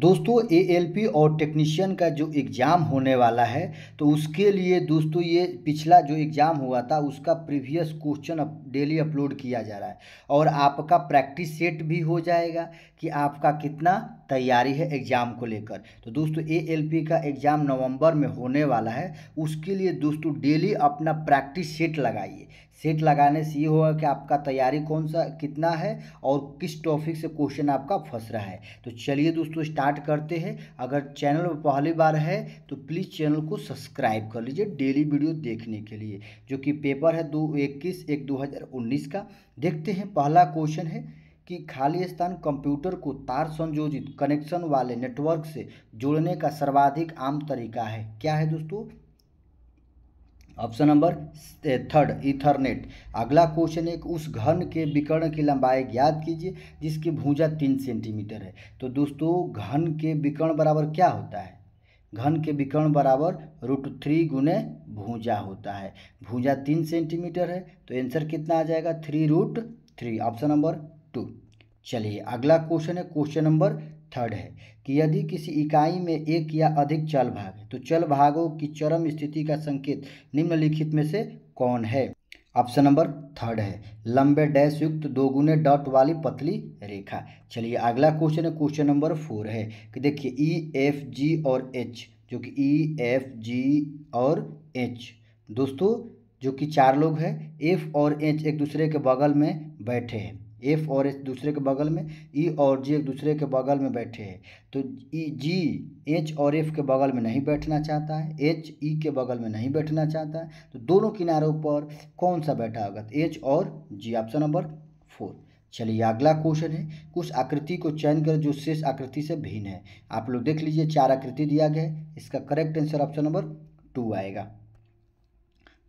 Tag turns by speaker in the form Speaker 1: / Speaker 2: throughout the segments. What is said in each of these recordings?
Speaker 1: दोस्तों एएलपी और टेक्नीशियन का जो एग्ज़ाम होने वाला है तो उसके लिए दोस्तों ये पिछला जो एग्ज़ाम हुआ था उसका प्रीवियस क्वेश्चन अप, डेली अपलोड किया जा रहा है और आपका प्रैक्टिस सेट भी हो जाएगा कि आपका कितना तैयारी है एग्ज़ाम को लेकर तो दोस्तों एएलपी का एग्ज़ाम नवंबर में होने वाला है उसके लिए दोस्तों डेली अपना प्रैक्टिस सेट लगाइए सेट लगाने से ये होगा कि आपका तैयारी कौन सा कितना है और किस टॉपिक से क्वेश्चन आपका फंस रहा है तो चलिए दोस्तों स्टार्ट करते हैं अगर चैनल पर पहली बार है तो प्लीज़ चैनल को सब्सक्राइब कर लीजिए डेली वीडियो देखने के लिए जो कि पेपर है दो इक्कीस एक दो हज़ार उन्नीस का देखते हैं पहला क्वेश्चन है कि खाली स्थान कंप्यूटर को तार संयोजित कनेक्शन वाले नेटवर्क से जोड़ने का सर्वाधिक आम तरीका है क्या है दोस्तों ऑप्शन नंबर थर्ड इथरनेट अगला क्वेश्चन है उस घन के विकर्ण की लंबाई ज्ञात कीजिए जिसकी भूजा तीन सेंटीमीटर है तो दोस्तों घन के विकर्ण बराबर क्या होता है घन के विकर्ण बराबर रूट थ्री गुने भूजा होता है भूजा तीन सेंटीमीटर है तो आंसर कितना आ जाएगा three root three option number two चलिए अगला क्वेश्चन है क्वेश्चन नंबर थर्ड है कि यदि किसी इकाई में एक या अधिक चल भाग है तो चल भागों की चरम स्थिति का संकेत निम्नलिखित में से कौन है ऑप्शन नंबर थर्ड है लंबे डैश युक्त दोगुने डॉट वाली पतली रेखा चलिए अगला क्वेश्चन है क्वेश्चन नंबर फोर है कि देखिए ई एफ जी और एच जो कि ई एफ जी और एच दोस्तों जो कि चार लोग हैं एफ और एच एक दूसरे के बगल में बैठे हैं एफ और एच दूसरे के बगल में ई और जी एक दूसरे के बगल में बैठे हैं तो ई जी एच और एफ के बगल में नहीं बैठना चाहता है एच ई के बगल में नहीं बैठना चाहता है तो दोनों किनारों पर कौन सा बैठा होगा तो एच और जी ऑप्शन नंबर फोर चलिए अगला क्वेश्चन है कुछ आकृति को चयन कर जो शेष आकृति से भिन्न है आप लोग देख लीजिए चार आकृति दिया गया है इसका correct answer option number two आएगा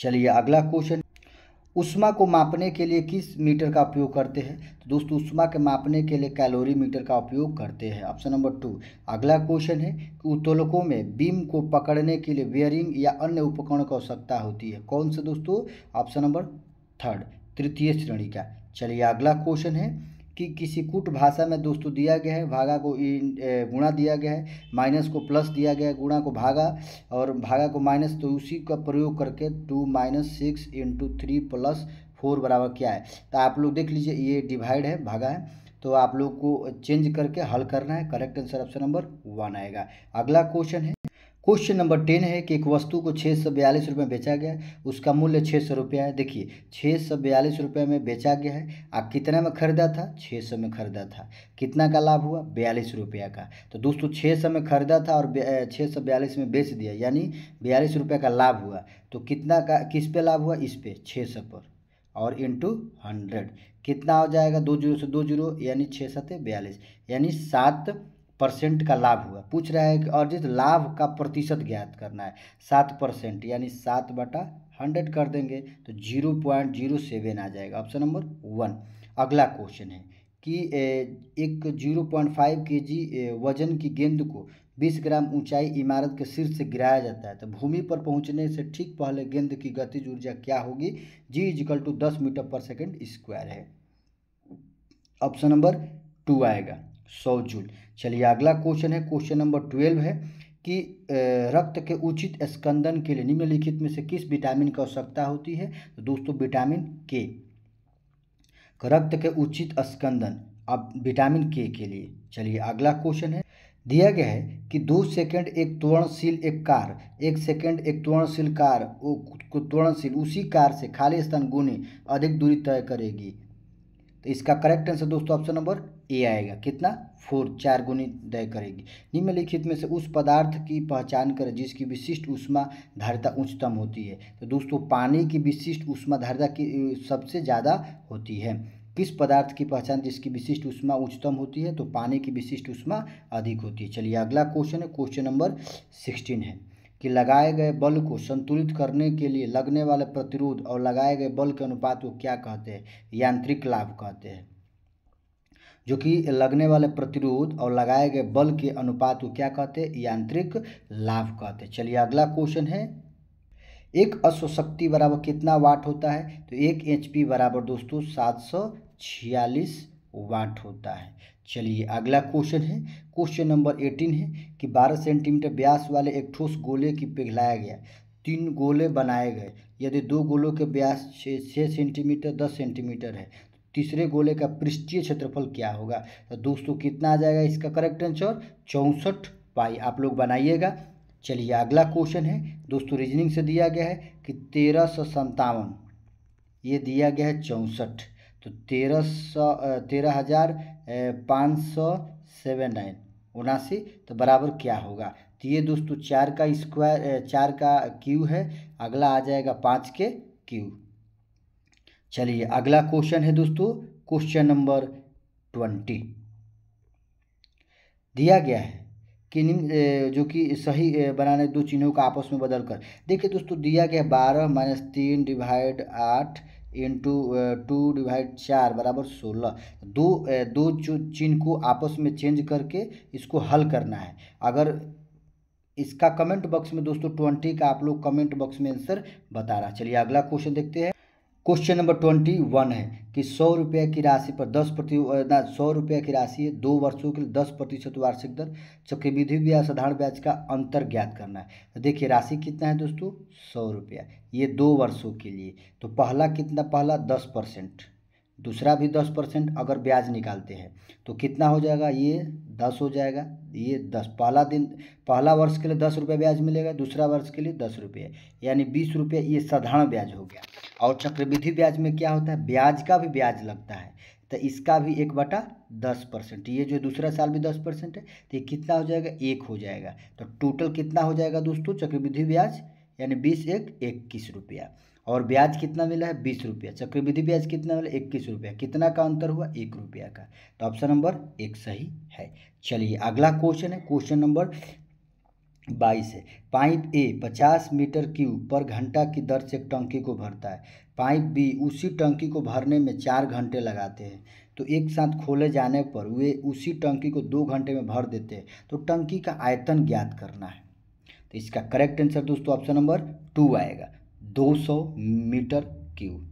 Speaker 1: चलिए अगला क्वेश्चन उष्मा को मापने के लिए किस मीटर का उपयोग करते हैं तो दोस्तों उष्मा के मापने के लिए कैलोरी मीटर का उपयोग करते हैं ऑप्शन नंबर टू अगला क्वेश्चन है कि उत्तोलकों में बीम को पकड़ने के लिए वेयरिंग या अन्य उपकरण की आवश्यकता होती है कौन से दोस्तों ऑप्शन नंबर थर्ड तृतीय श्रेणी का चलिए अगला क्वेश्चन है कि किसी कूट भाषा में दोस्तों दिया गया है भागा को गुणा दिया गया है माइनस को प्लस दिया गया है गुणा को भागा और भागा को माइनस तो उसी का प्रयोग करके two minus six into three plus four बराबर क्या है तो आप लोग देख लीजिए ये डिवाइड है भागा है तो आप लोग को चेंज करके हल करना है correct answer option number one आएगा अगला क्वेश्चन है क्वेश्चन नंबर टेन है कि एक वस्तु को छः सौ बयालीस रुपये में बेचा गया उसका मूल्य छः सौ रुपया है देखिए छः सौ बयालीस रुपये में बेचा गया है आप कितने में खरीदा था छः सौ में खरीदा था कितना का लाभ हुआ बयालीस रुपया का तो दोस्तों छः सौ में खरीदा था और छः सौ बयालीस में बेच दिया यानी बयालीस रुपये का लाभ हुआ तो कितना का किस पे लाभ हुआ इस पे छः सौ पर और इंटू हंड्रेड कितना हो जाएगा दो जीरो से दो जीरो यानी छः सत्य बयालीस यानी सात परसेंट का लाभ हुआ पूछ रहा है कि अर्जित लाभ का प्रतिशत ज्ञात करना है सात परसेंट यानी सात बटा हंड्रेड कर देंगे तो जीरो पॉइंट जीरो सेवन आ जाएगा ऑप्शन नंबर वन अगला क्वेश्चन है कि एक जीरो पॉइंट फाइव के जी वजन की गेंद को बीस ग्राम ऊंचाई इमारत के शीर्ष से गिराया जाता है तो भूमि पर पहुंचने से ठीक पहले गेंद की गतिज ऊर्जा क्या होगी जी इजिकल टू दस मीटर पर सेकेंड स्क्वायर है ऑप्शन नंबर टू आएगा सौ जूल चलिए अगला क्वेश्चन है क्वेश्चन नंबर ट्वेल्व है कि रक्त के उचित स्कंदन के लिए निम्नलिखित में से किस विटामिन की आवश्यकता होती है तो दोस्तों विटामिन के तो रक्त के उचित स्कंदन अब विटामिन के के लिए चलिए अगला क्वेश्चन है दिया गया है कि दो सेकंड एक त्वरणशील एक कार एक सेकंड एक त्वरणशील कार त्वरणशील उसी कार से खाली स्थान गुने अधिक दूरी तय करेगी तो इसका करेक्ट आंसर दोस्तों ऑप्शन नंबर ए आएगा कितना फोर चार गुणी दय करेगी निम्नलिखित में से उस पदार्थ की पहचान करें जिसकी विशिष्ट उष्मा धारिता उच्चतम होती है तो दोस्तों पानी की विशिष्ट उष्मा धारिता की सबसे ज़्यादा होती है किस पदार्थ की पहचान जिसकी विशिष्ट उष्मा उच्चतम होती है तो पानी की विशिष्ट उष्मा अधिक होती है चलिए अगला क्वेश्चन है क्वेश्चन नंबर सिक्सटीन है कि लगाए गए बल को संतुलित करने के लिए लगने वाले प्रतिरोध और लगाए गए बल के अनुपात को क्या कहते हैं यांत्रिक लाभ कहते हैं जो कि लगने वाले प्रतिरोध और लगाए गए बल के अनुपात को क्या कहते हैं यांत्रिक लाभ कहते हैं चलिए अगला क्वेश्चन है एक अश्वशक्ति बराबर कितना वाट होता है तो एक एच पी बराबर दोस्तों सात सौ छियालीस वाट होता है चलिए अगला क्वेश्चन है क्वेश्चन नंबर एटीन है कि बारह सेंटीमीटर व्यास वाले एक ठोस गोले की पिघलाया गया तीन गोले बनाए गए यदि दो गोलों के व्यास छः सेंटीमीटर दस सेंटीमीटर है तीसरे गोले का पृष्ठीय क्षेत्रफल क्या होगा तो दोस्तों कितना आ जाएगा इसका करेक्ट आंसर चौंसठ पाई आप लोग बनाइएगा चलिए अगला क्वेश्चन है दोस्तों रीजनिंग से दिया गया है कि तेरह सौ संतावन ये दिया गया है चौंसठ तो तेरह सौ तेरह हज़ार पाँच सौ सेवन नाइन उनासी तो बराबर क्या होगा तो ये दोस्तों चार का स्क्वायर चार का क्यू है अगला आ जाएगा पाँच के क्यू चलिए अगला क्वेश्चन है दोस्तों क्वेश्चन नंबर ट्वेंटी दिया गया है कि जो कि सही बनाने दो चिन्हों का आपस में बदल कर देखिए दोस्तों दिया गया बारह माइनस तीन डिवाइड आठ इंटू टू डिवाइड चार बराबर सोलह दो दो जो चिन्ह को आपस में चेंज करके इसको हल करना है अगर इसका कमेंट बॉक्स में दोस्तों ट्वेंटी का आप लोग कमेंट बॉक्स में आंसर बता रहा चलिए अगला क्वेश्चन देखते हैं क्वेश्चन नंबर ट्वेंटी वन है कि सौ रुपये की राशि पर दस प्रति सौ रुपये की राशि है दो वर्षों के लिए दस प्रतिशत वार्षिक दर चक्रविधि ब्याज साधारण ब्याज का अंतर ज्ञात करना है तो देखिए राशि कितना है दोस्तों सौ रुपया ये दो वर्षों के लिए तो पहला कितना पहला दस परसेंट दूसरा भी दस परसेंट अगर ब्याज निकालते हैं तो कितना हो जाएगा ये दस हो जाएगा ये दस पहला दिन पहला वर्ष के लिए दस रुपये ब्याज मिलेगा दूसरा वर्ष के लिए दस रुपये यानी बीस रुपये ये साधारण ब्याज हो गया और चक्रविधि ब्याज में क्या होता है ब्याज का भी ब्याज लगता है तो इसका भी एक बटा दस परसेंट ये जो दूसरा साल भी दस परसेंट है तो ये कितना हो जाएगा एक हो जाएगा तो टोटल कितना हो जाएगा दोस्तों चक्रविधि ब्याज यानी बीस एक इक्कीस रुपया और ब्याज कितना मिला है बीस रुपया चक्रविधि ब्याज कितना मिला इक्कीस रुपया कितना का अंतर हुआ एक रुपया का तो ऑप्शन नंबर एक सही है चलिए अगला क्वेश्चन है क्वेश्चन नंबर बाईस है पाइप ए पचास मीटर क्यूब पर घंटा की दर से टंकी को भरता है पाइप बी उसी टंकी को भरने में चार घंटे लगाते हैं तो एक साथ खोले जाने पर वे उसी टंकी को दो घंटे में भर देते हैं तो टंकी का आयतन ज्ञात करना है तो इसका करेक्ट आंसर दोस्तों ऑप्शन नंबर टू आएगा 200 मीटर क्यूब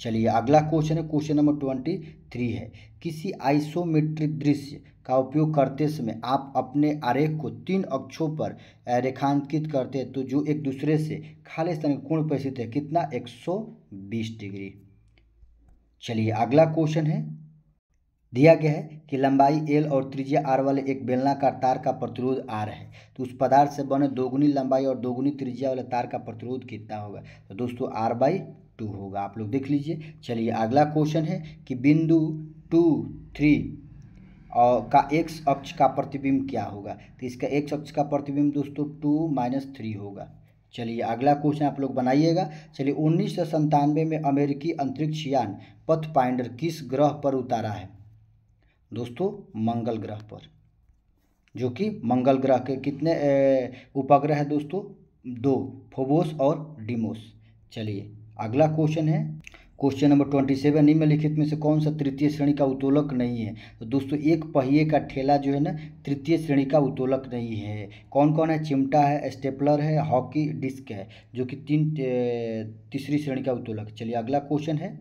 Speaker 1: चलिए अगला क्वेश्चन है क्वेश्चन नंबर ट्वेंटी थ्री है किसी आइसोमेट्रिक दृश्य का उपयोग करते समय आप अपने आरेख को तीन अक्षों पर रेखांकित करते हैं तो जो एक दूसरे से खाली स्थान कोण पर स्थित है कितना 120 डिग्री चलिए अगला क्वेश्चन है दिया गया है कि लंबाई एल और त्रिज्या आर वाले एक बेलनाकार तार का प्रतिरोध आर है तो उस पदार्थ से बने दोगुनी लंबाई और दोगुनी त्रिज्या वाले तार का प्रतिरोध कितना होगा तो दोस्तों आर बाई टू होगा आप लोग देख लीजिए चलिए अगला क्वेश्चन है कि बिंदु टू थ्री और का एक्स अक्ष का प्रतिबिंब क्या होगा तो इसका एक्स अक्ष का प्रतिबिंब दोस्तों टू माइनस थ्री होगा चलिए अगला क्वेश्चन आप लोग बनाइएगा चलिए उन्नीस सौ संतानवे में अमेरिकी अंतरिक्ष यान पथ पाइंडर किस ग्रह पर उतारा है दोस्तों मंगल ग्रह पर जो कि मंगल ग्रह के कितने उपग्रह हैं दोस्तों दो फोबोस और डिमोस चलिए अगला क्वेश्चन है क्वेश्चन नंबर ट्वेंटी सेवन निम्नलिखित में से कौन सा तृतीय श्रेणी का उत्तोलक नहीं है तो दोस्तों एक पहिए का ठेला जो है ना तृतीय श्रेणी का उत्तोलक नहीं है कौन कौन है चिमटा है स्टेपलर है हॉकी डिस्क है जो कि तीन तीसरी श्रेणी का उत्तोलक चलिए अगला क्वेश्चन है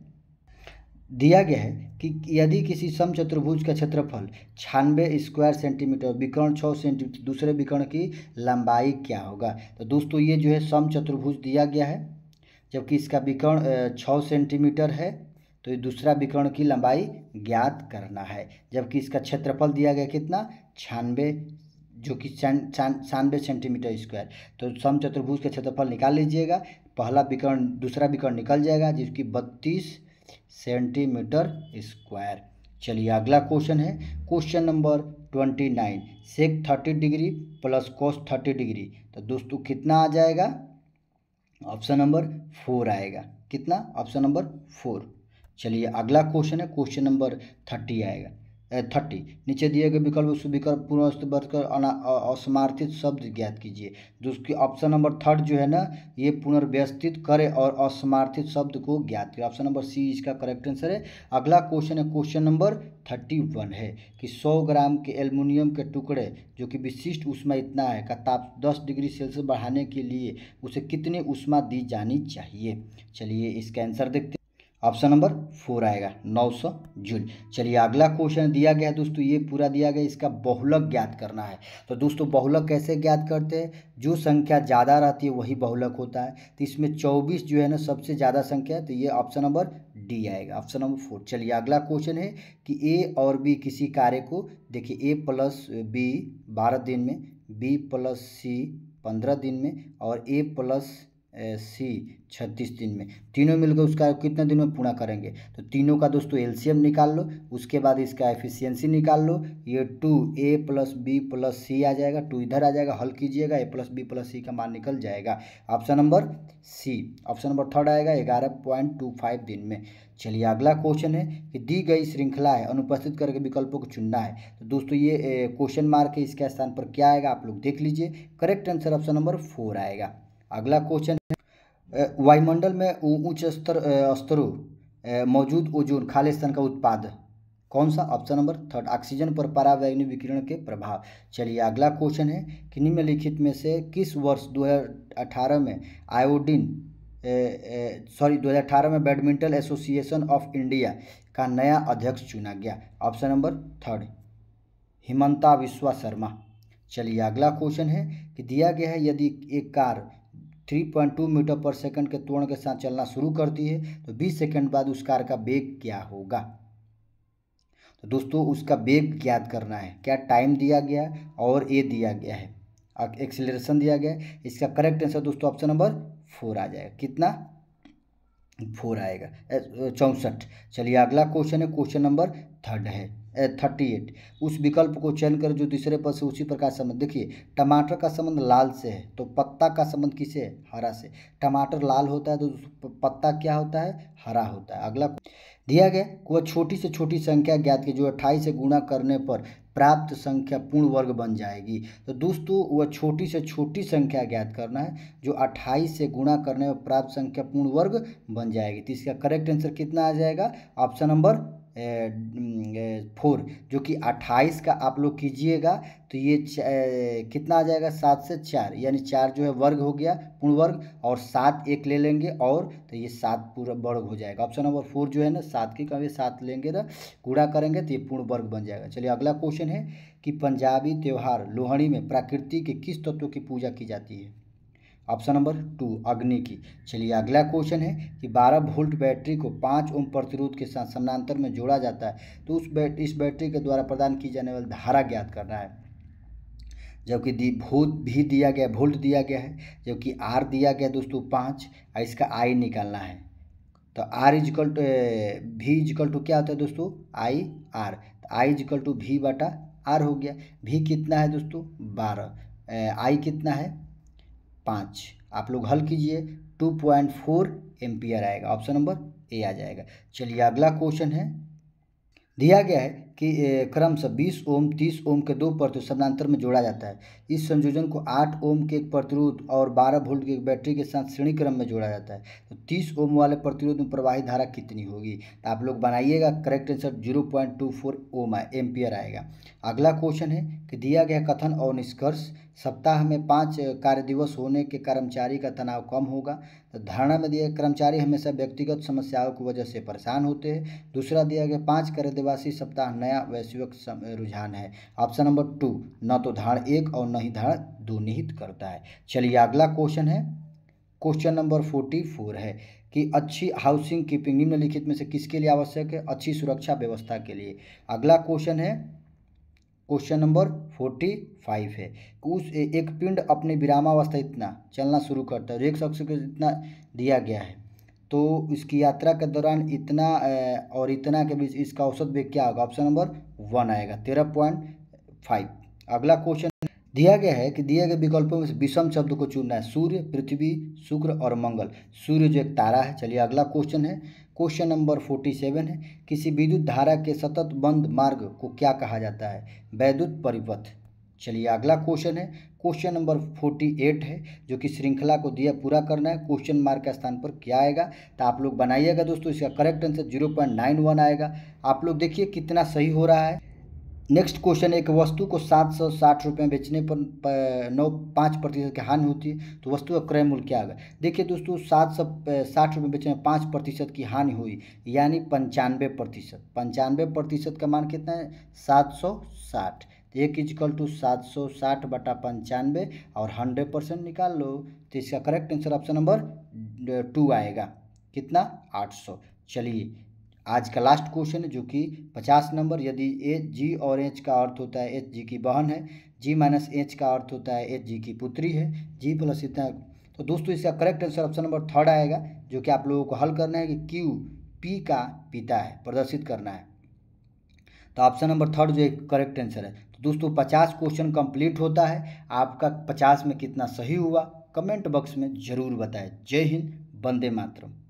Speaker 1: दिया गया है कि यदि किसी समचतुर्भुज का क्षेत्रफल छानबे स्क्वायर सेंटीमीटर विकर्ण छः सेंटीमीटर दूसरे विकर्ण की लंबाई क्या होगा तो दोस्तों ये जो है समचतुर्भुज दिया गया है जबकि इसका विकर्ण छः सेंटीमीटर है तो ये दूसरा विकर्ण की लंबाई ज्ञात करना है जबकि इसका क्षेत्रफल दिया गया कितना छानबे जो कि छियानवे सेंटीमीटर स्क्वायर तो समचतुर्भुज का क्षेत्रफल निकाल लीजिएगा पहला विकर्ण दूसरा विकर्ण निकल जाएगा जिसकी बत्तीस सेंटीमीटर स्क्वायर चलिए अगला क्वेश्चन है question number twenty nine sec thirty degree plus cos thirty degree तो दोस्तों कितना आ जाएगा ऑप्शन नंबर फोर आएगा कितना ऑप्शन नंबर फोर चलिए अगला क्वेश्चन है क्वेश्चन नंबर थर्टी आएगा थर्टी नीचे दिए गए विकल्प उस विकल्प पूर्ण वर्ग कर असमार्थित शब्द ज्ञात कीजिए जो उसकी ऑप्शन नंबर थर्ड जो है ना ये पुनर्व्यवस्थित करे और असमार्थित शब्द को ज्ञात करें ऑप्शन नंबर सी इसका करेक्ट आंसर है अगला क्वेश्चन है क्वेश्चन नंबर थर्टी वन है कि सौ ग्राम के एल्युमिनियम के टुकड़े जो कि विशिष्ट उष्मा इतना है का ताप दस डिग्री सेल्सियस बढ़ाने के लिए उसे कितनी उष्मा दी जानी चाहिए चलिए इसका आंसर देखते ऑप्शन नंबर फोर आएगा 900 जूल चलिए अगला क्वेश्चन दिया गया है दोस्तों ये पूरा दिया गया इसका बहुलक ज्ञात करना है तो दोस्तों बहुलक कैसे ज्ञात करते हैं जो संख्या ज़्यादा रहती है वही बहुलक होता है तो इसमें 24 जो है ना सबसे ज़्यादा संख्या है तो ये ऑप्शन नंबर डी आएगा ऑप्शन नंबर फोर चलिए अगला क्वेश्चन है कि ए और बी किसी कार्य को देखिए ए प्लस बी बारह दिन में बी प्लस सी पंद्रह दिन में और ए प्लस सी छत्तीस दिन में तीनों मिलकर उसका कितने दिन में पूरा करेंगे तो तीनों का दोस्तों एलसीएम निकाल लो उसके बाद इसका एफिशिएंसी निकाल लो ये two A plus B plus C आ जाएगा टू इधर आ जाएगा हल कीजिएगा A plus B plus C का मान निकल जाएगा option number C option number third आएगा ग्यारह पॉइंट टू फाइव दिन में चलिए अगला क्वेश्चन है कि दी गई श्रृंखला है अनुपस्थित करके विकल्पों को चुनना है तो दोस्तों ये क्वेश्चन मार्क है इसके स्थान पर क्या आएगा आप लोग देख लीजिए correct answer option number four आएगा अगला क्वेश्चन है वायुमंडल में उच्च स्तर स्तरों मौजूद ओजोन खालिस्तान का उत्पाद कौन सा ऑप्शन नंबर थर्ड ऑक्सीजन पर परावैग्निक विकिरण के प्रभाव चलिए अगला क्वेश्चन है कि निम्नलिखित में से किस वर्ष 2018 में आयोडीन सॉरी 2018 में बैडमिंटन एसोसिएशन ऑफ इंडिया का नया अध्यक्ष चुना गया ऑप्शन नंबर थर्ड हिमंता विश्वा शर्मा चलिए अगला क्वेश्चन है कि दिया गया है यदि एक कार 3.2 मीटर पर सेकंड के त्वरण के साथ चलना शुरू करती है तो 20 सेकंड बाद उस कार का वेग क्या होगा तो दोस्तों उसका वेग ज्ञात करना है क्या टाइम दिया गया और ए दिया गया है एक्सिलेशन दिया गया है इसका करेक्ट आंसर दोस्तों ऑप्शन नंबर फोर आ जाएगा कितना फोर आएगा चौंसठ चलिए अगला क्वेश्चन है क्वेश्चन नंबर थर्ड है थर्टी एट उस विकल्प को चयन कर जो दूसरे पद से उसी प्रकार संबंध देखिए टमाटर का संबंध लाल से है तो पत्ता का संबंध किसे है हरा से टमाटर लाल होता है तो पत्ता क्या होता है हरा होता है अगला दिया गया वह छोटी से छोटी संख्या ज्ञात की जो अट्ठाईस से गुणा करने पर प्राप्त संख्या पूर्ण वर्ग बन जाएगी तो दोस्तों वह छोटी से छोटी संख्या ज्ञात करना है जो अट्ठाईस से गुणा करने पर प्राप्त संख्या पूर्ण वर्ग बन जाएगी तो इसका करेक्ट आंसर कितना आ जाएगा ऑप्शन नंबर फोर जो कि अट्ठाईस का आप लोग कीजिएगा तो ये कितना आ जाएगा सात से चार यानी चार जो है वर्ग हो गया पूर्ण वर्ग और सात एक ले लेंगे और तो ये सात पूरा वर्ग हो जाएगा ऑप्शन नंबर फोर जो है ना सात की कभी सात लेंगे ना कूड़ा करेंगे तो ये पूर्ण वर्ग बन जाएगा चलिए अगला क्वेश्चन है कि पंजाबी त्यौहार लोहड़ी में प्रकृति के किस तत्व की पूजा की जाती है ऑप्शन नंबर टू अग्नि की चलिए अगला क्वेश्चन है कि 12 वोल्ट बैटरी को 5 ओम प्रतिरोध के साथ समानांतर में जोड़ा जाता है तो उस बैट इस बैटरी के द्वारा प्रदान की जाने वाली धारा ज्ञात करना है जबकि दी भूत भी दिया गया वोल्ट दिया गया है जबकि आर दिया गया दोस्तों पाँच इसका आई निकालना है तो आर इजकल टू भी इजकल टू क्या होता है दोस्तों आई आर तो आई इजकल टू भी बटा आर हो गया भी कितना है दोस्तों बारह आई कितना है पाँच आप लोग हल कीजिए टू पॉइंट फोर एम्पियर आएगा ऑप्शन नंबर ए आ जाएगा चलिए अगला क्वेश्चन है दिया गया है कि क्रमशः 20 ओम 30 ओम के दो प्रतिरोध समानांतर में जोड़ा जाता है इस संयोजन को 8 ओम के एक प्रतिरोध और 12 वोल्ट की एक बैटरी के साथ श्रेणी क्रम में जोड़ा जाता है तो 30 ओम वाले प्रतिरोध में प्रवाही धारा कितनी होगी तो आप लोग बनाइएगा करेक्ट आंसर 0.24 ओम है एम्पियर आएगा अगला क्वेश्चन है कि दिया गया कथन और निष्कर्ष सप्ताह में पाँच कार्य दिवस होने के कर्मचारी का तनाव कम होगा धारणा में दिया कर्मचारी हमेशा व्यक्तिगत समस्याओं की वजह से परेशान होते हैं दूसरा दिया गया पाँच देवासी सप्ताह नया वैश्विक रुझान है ऑप्शन नंबर टू न तो धारण एक और न ही धारण दो निहित करता है चलिए अगला क्वेश्चन है क्वेश्चन नंबर फोर्टी फोर है कि अच्छी हाउसिंग कीपिंग निम्नलिखित में से किसके लिए आवश्यक है अच्छी सुरक्षा व्यवस्था के लिए अगला क्वेश्चन है क्वेश्चन नंबर फोर्टी फाइव है उस एक पिंड अपने विरामावस्था इतना चलना शुरू करता है एक शख्स को इतना दिया गया है तो इसकी यात्रा के दौरान इतना और इतना के बीच इसका औसत वेग क्या होगा ऑप्शन नंबर वन आएगा तेरह पॉइंट फाइव अगला क्वेश्चन दिया गया है कि दिए गए विकल्पों में विषम शब्द को चुनना है सूर्य पृथ्वी शुक्र और मंगल सूर्य जो एक तारा है चलिए अगला क्वेश्चन है क्वेश्चन नंबर फोर्टी सेवन है किसी विद्युत धारा के सतत बंद मार्ग को क्या कहा जाता है वैद्युत परिपथ चलिए अगला क्वेश्चन है क्वेश्चन नंबर फोर्टी एट है जो कि श्रृंखला को दिया पूरा करना है क्वेश्चन मार्क के स्थान पर क्या आएगा तो आप लोग बनाइएगा दोस्तों इसका correct answer zero point nine one आएगा आप लोग देखिए कितना सही हो रहा है नेक्स्ट क्वेश्चन एक वस्तु को सात सौ साठ रुपये बेचने पर नौ पाँच प्रतिशत की हानि होती है तो वस्तु का क्रय मूल्य क्या होगा देखिए दोस्तों सात सौ साठ रुपये बेचने में पाँच प्रतिशत की हानि हुई यानी पंचानवे प्रतिशत पंचानवे प्रतिशत का मान कितना है सात सौ साठ तो एक इजकल टू सात सौ साठ बटा पंचानवे और हंड्रेड परसेंट निकाल लो तो इसका correct answer option number two आएगा कितना आठ सौ चलिए आज का लास्ट क्वेश्चन जो कि पचास नंबर यदि ए जी और एच का अर्थ होता है एच जी की बहन है जी माइनस एच का अर्थ होता है एच जी की पुत्री है जी प्लस इतना तो दोस्तों इसका correct answer option number third आएगा जो कि आप लोगों को हल करना है कि क्यू पी का पिता है प्रदर्शित करना है तो ऑप्शन नंबर थर्ड जो एक करेक्ट आंसर है तो दोस्तों पचास क्वेश्चन कंप्लीट होता है आपका पचास में कितना सही हुआ कमेंट बॉक्स में ज़रूर बताएं जय हिंद वंदे मातरम